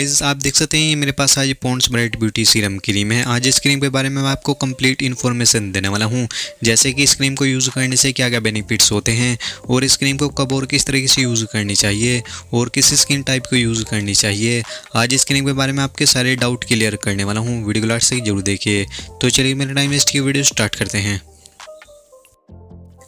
guys आप देख सकते हैं ये मेरे पास आज Pond's bright beauty serum cream है आज इस क्रीम के बारे में मैं आपको कंप्लीट इन्फॉर्मेशन देने वाला हूँ जैसे कि इस क्रीम को यूज़ करने से क्या क्या बेनिफिट्स होते हैं और इस क्रीम को कब और किस तरीके से यूज़ करनी चाहिए और किस स्किन टाइप को यूज़ करनी चाहिए आज इस क्रीम के बारे में आपके सारे डाउट क्लियर करने वाला हूँ वीडियो लाट से जरूर देखिए तो चलिए मेरे टाइम वेस्ट की वीडियो स्टार्ट करते हैं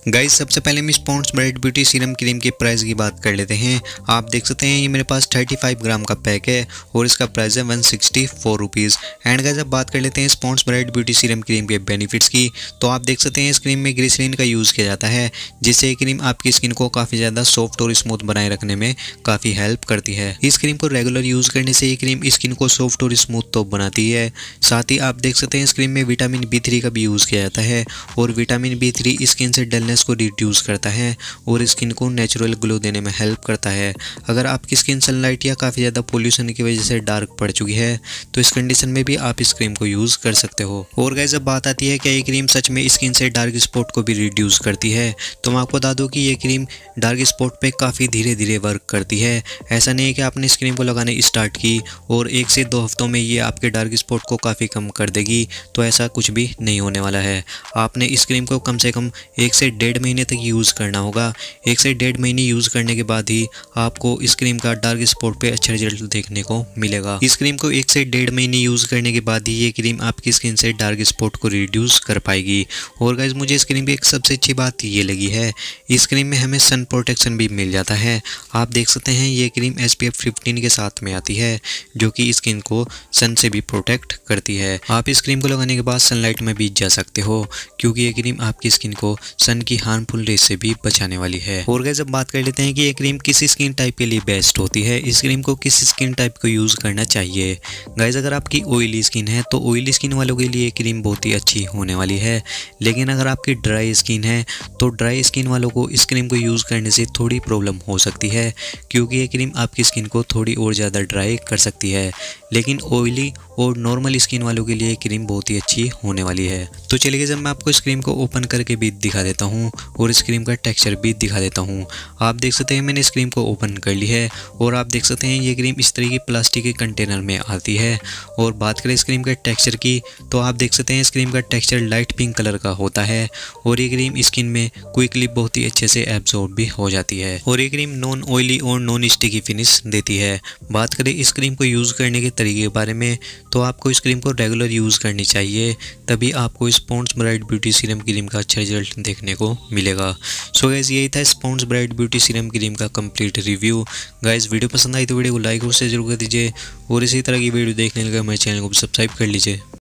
गाइस सबसे पहले हम इस ब्राइट ब्यूटी सीरम क्रीम के प्राइस की बात कर लेते हैं आप देख सकते हैं ये मेरे पास 35 ग्राम का पैक है और इसका प्राइस है वन सिक्सटी एंड गाइस अब बात कर लेते हैं Pond's bright beauty serum cream के बेनिफिट्स की तो आप देख सकते हैं इस क्रीम में ग्रीसरीन का यूज़ किया जाता है जिससे ये क्रीम आपकी स्किन को काफ़ी ज़्यादा सॉफ्ट और स्मूथ बनाए रखने में काफ़ी हेल्प करती है इस क्रीम को रेगुलर यूज़ करने से ये क्रीम स्किन को सॉफ्ट और स्मूथ तो बनाती है साथ ही आप देख सकते हैं इस क्रीम में विटामिन बी का भी यूज़ किया जाता है और विटामिन बी स्किन से डलने ड्राइनेस को रिड्यूस करता है और स्किन को नेचुरल ग्लो देने में हेल्प करता है अगर आपकी स्किन सनलाइट या काफ़ी ज़्यादा पोल्यूशन की वजह से डार्क पड़ चुकी है तो इस कंडीशन में भी आप इस क्रीम को यूज़ कर सकते हो और गैस अब बात आती है कि ये क्रीम सच में स्किन से डार्क स्पॉट को भी रिड्यूस करती है तो मैं आपको बता दूँ कि ये क्रीम डार्क स्पॉट पर काफ़ी धीरे धीरे वर्क करती है ऐसा नहीं है कि आपने इस क्रीम को लगाने स्टार्ट की और एक से दो हफ्तों में ये आपके डार्क स्पॉट को काफ़ी कम कर देगी तो ऐसा कुछ भी नहीं होने वाला है आपने इस क्रीम को कम से कम एक से डेढ़ महीने तक यूज़ करना होगा एक से डेढ़ महीने यूज़ करने के बाद ही आपको इस क्रीम का डार्क स्पॉट पे अच्छा रिजल्ट देखने को मिलेगा इस क्रीम को एक से डेढ़ महीने यूज़ करने के बाद ही ये क्रीम आपकी स्किन से डार्क स्पॉट को रिड्यूस कर पाएगी और गाइज मुझे इस क्रीम की एक सबसे अच्छी बात ये लगी है इस क्रीम में हमें सन प्रोटेक्शन भी मिल जाता है आप देख सकते हैं ये क्रीम एस पी के साथ में आती है जो कि स्किन को सन से भी प्रोटेक्ट करती है आप इस क्रीम को लगाने के बाद सनलाइट में भी जा सकते हो क्योंकि ये क्रीम आपकी स्किन को सन की की हार्मफुल रेस से भी बचाने वाली है और गैस अब बात कर लेते हैं कि ये क्रीम किस स्किन टाइप के लिए बेस्ट होती है इस क्रीम को किस स्किन टाइप को यूज़ करना चाहिए गाइज अगर आपकी ऑयली स्किन है तो ऑयली स्किन वालों के लिए क्रीम बहुत ही अच्छी होने वाली है लेकिन अगर आपकी ड्राई स्किन है तो ड्राई स्किन वालों को इस क्रीम को यूज़ करने से थोड़ी प्रॉब्लम हो सकती है क्योंकि ये क्रीम आपकी स्किन को थोड़ी और ज़्यादा ड्राई कर सकती है लेकिन ऑयली और नॉर्मल स्किन वालों के लिए क्रीम बहुत ही अच्छी होने वाली है तो चलिए जब मैं आपको इस क्रीम को ओपन करके भी दिखा देता हूँ हूँ और स्क्रीन का टेक्सचर भी दिखा देता हूँ आप देख सकते हैं मैंने स्क्रीन को ओपन कर ली है और आप देख सकते हैं ये क्रीम इस तरह की प्लास्टिक के कंटेनर में आती है और बात करें स्क्रीन के टेक्सचर की तो आप देख सकते हैं स्क्रीन का टेक्सचर लाइट पिंक कलर का होता है और ये क्रीम स्किन में क्विकली बहुत ही अच्छे से एब्जॉर्ब भी हो जाती है और ये क्रीम नॉन ऑयली और नॉन स्टिकी फिनिश देती है बात करें इस क्रीम को यूज़ करने के तरीके के बारे में तो आपको इस क्रीम को रेगुलर यूज़ करनी चाहिए तभी आपको इस Pond's bright beauty serum cream का अच्छा रिजल्ट देखने को मिलेगा सो गाइज यही था Pond's bright beauty serum cream का कंप्लीट रिव्यू गाइज़ वीडियो पसंद आई तो वीडियो को लाइक और शेयर जरूर कर दीजिए और इसी तरह की वीडियो देखने लगे हमारे चैनल को सब्सक्राइब कर लीजिए